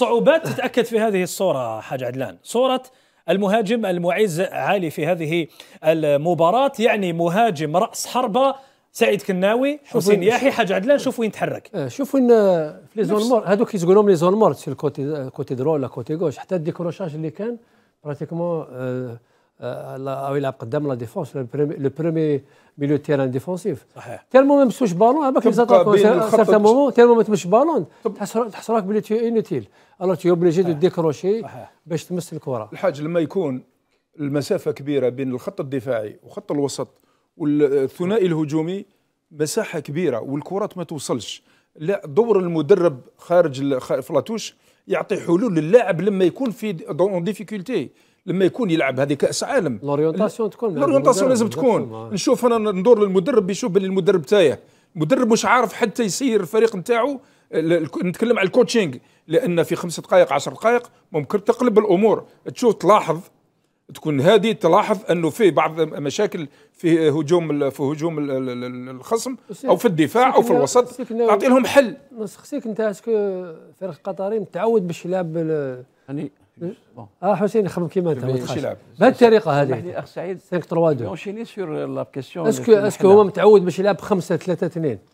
صعوبات تتاكد في هذه الصوره حاج عدلان صوره المهاجم المعز عالي في هذه المباراه يعني مهاجم راس حربه سعيد كناوي حسين ياحي حاج عدلان شوف وين تحرك آه، شوف وين في لي زون مور هذوك يقولوا لي زون مور في الكوتي كوتي درو ولا كوتي غوش حتى الديكروشاج اللي كان براتيكمون او آه، آه، يلعب قدام لا ديفونس لو برومي ميليو تيران ديفونسيف صحيح تيرمون آه، ما مسوش بالون هذاك سارتان مومون تيرمون ما تمش بالون تحس تحس راك بلي تي انوتيل الوغ تي اوبليجي دو ديكروشي باش تمس الكره الحاج لما يكون المسافه كبيره بين الخط الدفاعي وخط الوسط والثنائي الهجومي مساحه كبيره والكرات ما توصلش لا دور المدرب خارج فلاتوش يعطي حلول للاعب لما يكون في دون ديفيكولتي لما يكون يلعب هذه كاس عالم لورينتاسيون تكون لورينتاسيون لازم تكون آه. نشوف انا ندور للمدرب يشوف باللي المدرب تاعي المدرب مش عارف حتى يسير الفريق نتاعو نتكلم على الكوتشينج لان في خمس دقائق عشر دقائق ممكن تقلب الامور تشوف تلاحظ تكون هادي تلاحظ انه في بعض مشاكل في هجوم في هجوم الخصم او في الدفاع او في الوسط تعطي لهم حل خصك انت اسكو الفريق القطري متعود باش يلعب يعني اه حسين يخمم كيما انت ما الطريقه هذه اخ سعيد 5 3 2 اسكو اسكو هو متعود باش يلعب 5 3 2